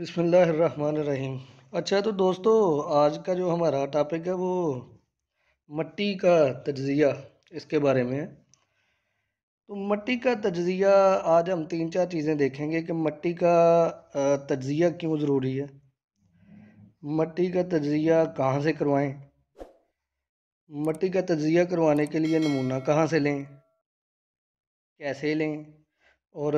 बिसमीम अच्छा तो दोस्तों आज का जो हमारा टॉपिक है वो मट्टी का तजिया इसके बारे में है तो मट्टी का तजिया आज हम तीन चार चीज़ें देखेंगे कि मट्टी का तजिया क्यों ज़रूरी है मट्टी का तजिया कहाँ से करवाएं मट्टी का तजिया करवाने के लिए नमूना कहाँ से लें कैसे लें और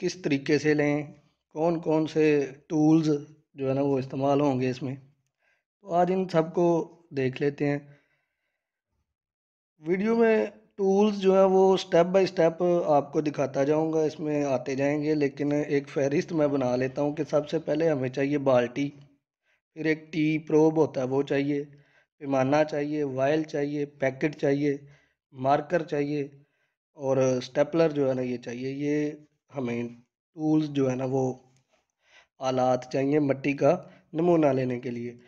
किस तरीके से लें कौन कौन से टूल्स जो है ना वो इस्तेमाल होंगे इसमें तो आज इन सब को देख लेते हैं वीडियो में टूल्स जो है वो स्टेप बाय स्टेप आपको दिखाता जाऊंगा इसमें आते जाएंगे लेकिन एक फहरिस्त मैं बना लेता हूं कि सबसे पहले हमें चाहिए बाल्टी फिर एक टी प्रोब होता है वो चाहिए पैमाना चाहिए वायल चाहिए पैकेट चाहिए मार्कर चाहिए और स्टेपलर जो है ना ये चाहिए ये हमें टूल्स जो है ना वो आलात चाहिए मिट्टी का नमूना लेने के लिए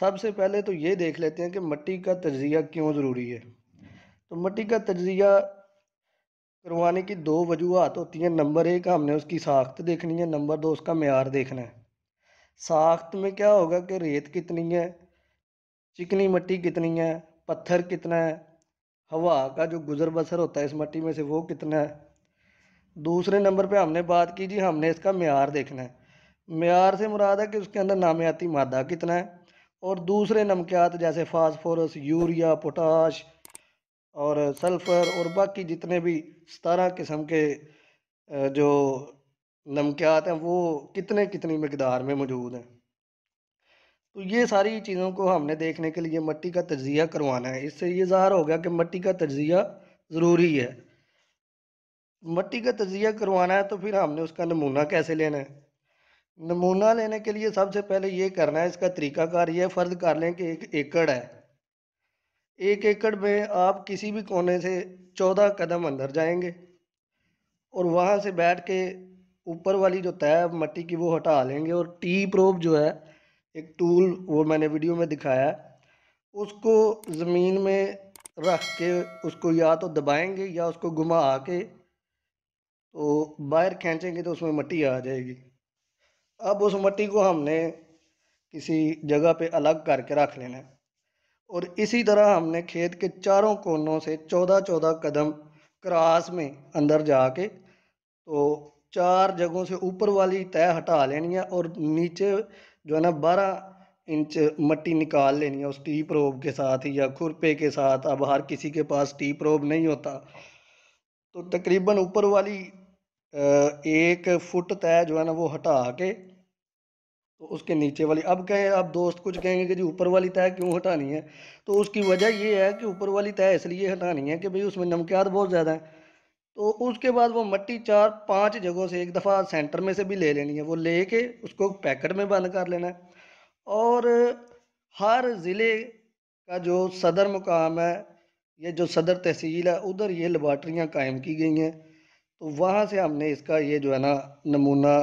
सबसे पहले तो ये देख लेते हैं कि मिट्टी का तजिया क्यों ज़रूरी है तो मिट्टी का तजिया करवाने की दो वजूहत होती हैं नंबर एक हमने उसकी साख्त देखनी है नंबर दो उसका मैार देखना है साख्त में क्या होगा कि रेत कितनी है चिकनी मिट्टी कितनी है पत्थर कितना है हवा का जो गुज़र बसर होता है इस मिट्टी में से वो कितना है दूसरे नंबर पे हमने बात की जी हमने इसका मैार देखना है मैार से मुराद है कि उसके अंदर नामियाती मादा कितना है और दूसरे नमकियात जैसे फास्फोरस यूरिया पोटाश और सल्फ़र और बाकी जितने भी सतारह किस्म के जो नमकियात हैं वो कितने कितनी मकदार में मौजूद हैं तो ये सारी चीज़ों को हमने देखने के लिए मट्टी का तजिया करवाना है इससे ये ज़ाहर हो गया कि मट्टी का तजिया ज़रूरी है मट्टी का तजिया करवाना है तो फिर हमने उसका नमूना कैसे लेना है नमूना लेने के लिए सबसे पहले ये करना है इसका तरीकाकार ये फ़र्ज़ कर लें कि एक एकड़ है एक एकड़ में आप किसी भी कोने से चौदह कदम अंदर जाएंगे और वहाँ से बैठ के ऊपर वाली जो तय मट्टी की वो हटा लेंगे और टी प्रोब जो है एक टूल वो मैंने वीडियो में दिखाया है उसको ज़मीन में रख के उसको या तो दबाएंगे या उसको घुमा के तो बाहर खींचेंगे तो उसमें मट्टी आ जाएगी अब उस मट्टी को हमने किसी जगह पे अलग करके रख लेना है और इसी तरह हमने खेत के चारों कोनों से चौदह चौदह कदम क्रास में अंदर जाके तो चार जगहों से ऊपर वाली तय हटा लेनी है और नीचे जो है ना बारह इंच मट्टी निकाल लेनी है उस टी प्रोब के साथ या खुरपे के साथ अब हर किसी के पास टी प्रोब नहीं होता तो तकरीबन ऊपर वाली एक फुट तय जो है ना वो हटा के तो उसके नीचे वाली अब कहें अब दोस्त कुछ कहेंगे कि जी ऊपर वाली तय क्यों हटानी है तो उसकी वजह ये है कि ऊपर वाली तय इसलिए हटानी है कि भाई उसमें नमकियात बहुत ज़्यादा है तो उसके बाद वो मट्टी चार पांच जगहों से एक दफ़ा सेंटर में से भी ले लेनी है वो ले के उसको पैकेट में बंद कर लेना है और हर ज़िले का जो सदर मुकाम है या जो सदर तहसील है उधर ये लेबार्ट्रियाँ कायम की गई हैं तो वहाँ से हमने इसका ये जो है ना नमूना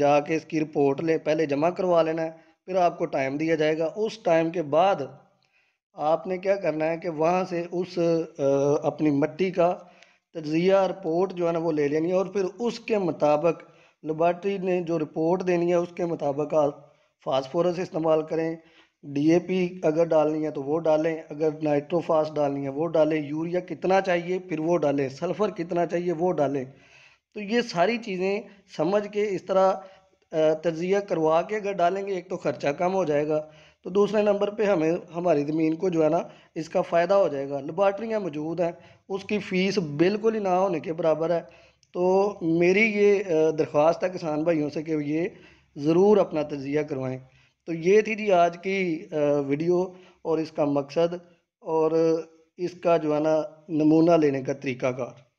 जाके इसकी रिपोर्ट ले पहले जमा करवा लेना है फिर आपको टाइम दिया जाएगा उस टाइम के बाद आपने क्या करना है कि वहाँ से उस अपनी मट्टी का तजिया रिपोर्ट जो है ना वो ले लेनी है और फिर उसके मुताबिक लेबार्ट्री ने जो रिपोर्ट देनी है उसके मुताबिक आप फास्फोरस इस्तेमाल करें डीएपी अगर डालनी है तो वो डालें अगर नाइट्रोफास डालनी है वो डालें यूरिया कितना चाहिए फिर वो डालें सल्फ़र कितना चाहिए वो डालें तो ये सारी चीज़ें समझ के इस तरह तजिया करवा के अगर डालेंगे एक तो ख़र्चा कम हो जाएगा तो दूसरे नंबर पे हमें हमारी ज़मीन को जो है ना इसका फ़ायदा हो जाएगा लेबार्ट्रियाँ मौजूद हैं उसकी फ़ीस बिल्कुल ही ना होने के बराबर है तो मेरी ये दरख्वास्त है किसान भाइयों से कि ये ज़रूर अपना तजिया करवाएँ तो ये थी जी आज की वीडियो और इसका मकसद और इसका जो है ना नमूना लेने का तरीक़ाकार